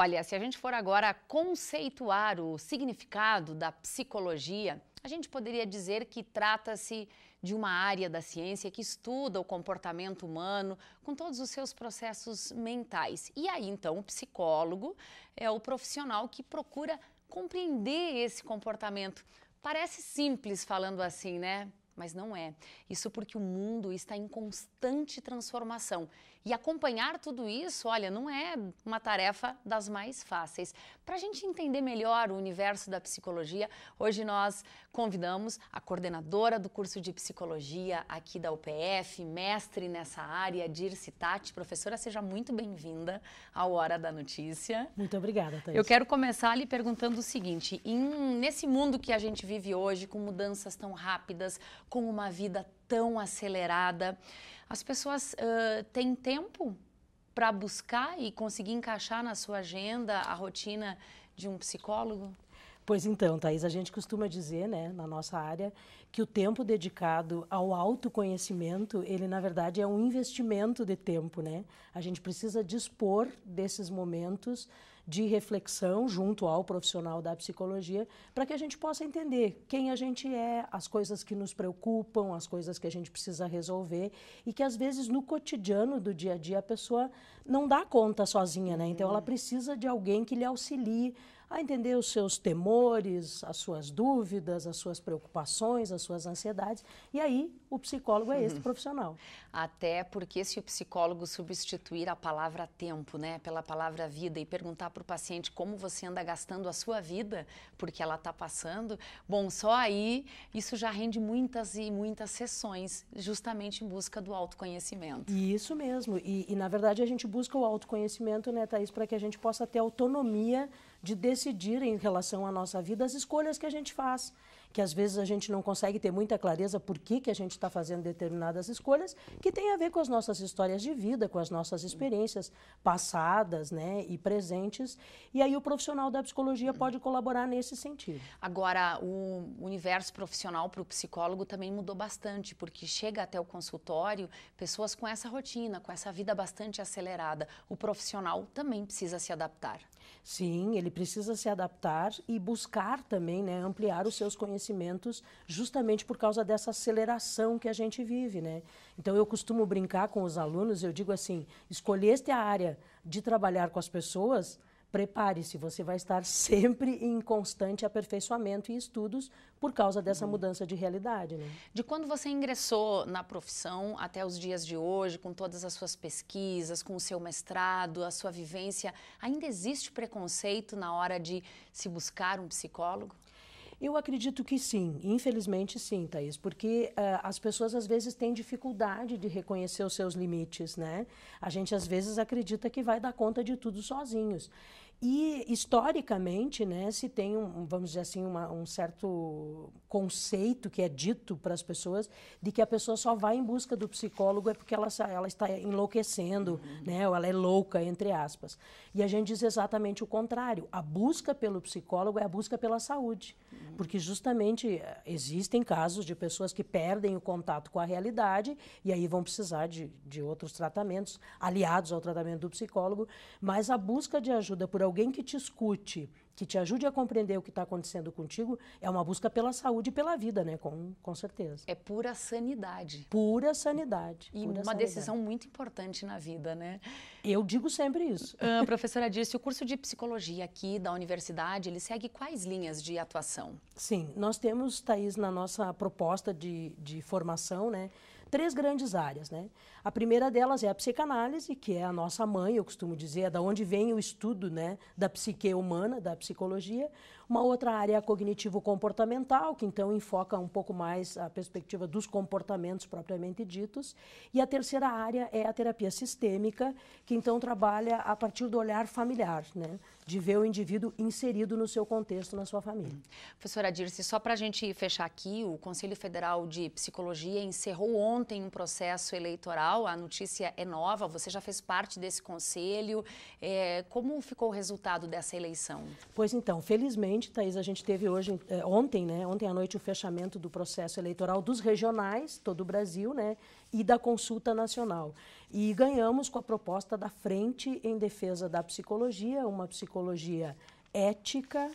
Olha, se a gente for agora conceituar o significado da psicologia, a gente poderia dizer que trata-se de uma área da ciência que estuda o comportamento humano com todos os seus processos mentais. E aí, então, o psicólogo é o profissional que procura compreender esse comportamento. Parece simples falando assim, né? mas não é. Isso porque o mundo está em constante transformação. E acompanhar tudo isso, olha, não é uma tarefa das mais fáceis. Para a gente entender melhor o universo da psicologia, hoje nós convidamos a coordenadora do curso de psicologia aqui da UPF, mestre nessa área, Dirce Tati. Professora, seja muito bem-vinda ao Hora da Notícia. Muito obrigada, Thais. Eu quero começar lhe perguntando o seguinte: em, nesse mundo que a gente vive hoje, com mudanças tão rápidas, com uma vida tão acelerada. As pessoas uh, têm tempo para buscar e conseguir encaixar na sua agenda a rotina de um psicólogo? Pois então, Thais, a gente costuma dizer, né, na nossa área, que o tempo dedicado ao autoconhecimento, ele na verdade é um investimento de tempo, né? A gente precisa dispor desses momentos de reflexão junto ao profissional da psicologia, para que a gente possa entender quem a gente é, as coisas que nos preocupam, as coisas que a gente precisa resolver e que às vezes no cotidiano do dia a dia a pessoa não dá conta sozinha, né? Então ela uhum. precisa de alguém que lhe auxilie a entender os seus temores, as suas dúvidas, as suas preocupações, as suas ansiedades. E aí, o psicólogo é esse profissional. Até porque se o psicólogo substituir a palavra tempo, né, pela palavra vida e perguntar para o paciente como você anda gastando a sua vida, porque ela está passando, bom, só aí isso já rende muitas e muitas sessões, justamente em busca do autoconhecimento. Isso mesmo. E, e na verdade a gente busca o autoconhecimento, né, Thaís, para que a gente possa ter autonomia de decidir em relação à nossa vida as escolhas que a gente faz que às vezes a gente não consegue ter muita clareza por que, que a gente está fazendo determinadas escolhas, que tem a ver com as nossas histórias de vida, com as nossas experiências passadas né, e presentes. E aí o profissional da psicologia pode colaborar nesse sentido. Agora, o universo profissional para o psicólogo também mudou bastante, porque chega até o consultório pessoas com essa rotina, com essa vida bastante acelerada. O profissional também precisa se adaptar. Sim, ele precisa se adaptar e buscar também né, ampliar os seus conhecimentos, justamente por causa dessa aceleração que a gente vive. Né? Então, eu costumo brincar com os alunos, eu digo assim: escolheste a área de trabalhar com as pessoas, prepare-se, você vai estar sempre em constante aperfeiçoamento e estudos por causa dessa uhum. mudança de realidade. Né? De quando você ingressou na profissão até os dias de hoje, com todas as suas pesquisas, com o seu mestrado, a sua vivência, ainda existe preconceito na hora de se buscar um psicólogo? Eu acredito que sim, infelizmente sim, Thaís, porque uh, as pessoas às vezes têm dificuldade de reconhecer os seus limites, né? A gente às vezes acredita que vai dar conta de tudo sozinhos. E, historicamente, né, se tem, um, vamos dizer assim, uma, um certo conceito que é dito para as pessoas de que a pessoa só vai em busca do psicólogo é porque ela, ela está enlouquecendo, uhum. né, ou ela é louca, entre aspas. E a gente diz exatamente o contrário. A busca pelo psicólogo é a busca pela saúde. Uhum. Porque, justamente, existem casos de pessoas que perdem o contato com a realidade e aí vão precisar de, de outros tratamentos, aliados ao tratamento do psicólogo, mas a busca de ajuda por alguém que te escute, que te ajude a compreender o que está acontecendo contigo, é uma busca pela saúde e pela vida, né? Com, com certeza. É pura sanidade. Pura sanidade. E pura uma sanidade. decisão muito importante na vida, né? Eu digo sempre isso. Uh, professora disse, o curso de psicologia aqui da universidade, ele segue quais linhas de atuação? Sim, nós temos, Thaís, na nossa proposta de, de formação, né? três grandes áreas. Né? A primeira delas é a psicanálise, que é a nossa mãe, eu costumo dizer, é da onde vem o estudo né, da psique humana, da psicologia. Uma outra área é a cognitivo-comportamental, que então enfoca um pouco mais a perspectiva dos comportamentos propriamente ditos. E a terceira área é a terapia sistêmica, que então trabalha a partir do olhar familiar, né? de ver o indivíduo inserido no seu contexto, na sua família. Professora Dirce, só para a gente fechar aqui, o Conselho Federal de Psicologia encerrou ontem um processo eleitoral, a notícia é nova, você já fez parte desse conselho. É, como ficou o resultado dessa eleição? Pois então, felizmente, Thaís, a gente teve hoje, é, ontem, né, ontem à noite, o fechamento do processo eleitoral dos regionais, todo o Brasil, né, e da consulta nacional. E ganhamos com a proposta da Frente em Defesa da Psicologia, uma psicologia psicologia ética,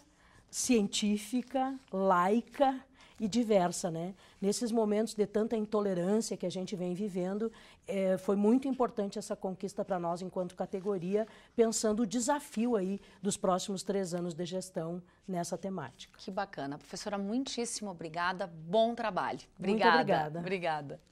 científica, laica e diversa, né? Nesses momentos de tanta intolerância que a gente vem vivendo, é, foi muito importante essa conquista para nós enquanto categoria, pensando o desafio aí dos próximos três anos de gestão nessa temática. Que bacana, professora, muitíssimo obrigada, bom trabalho. Obrigada. Muito obrigada. Obrigada.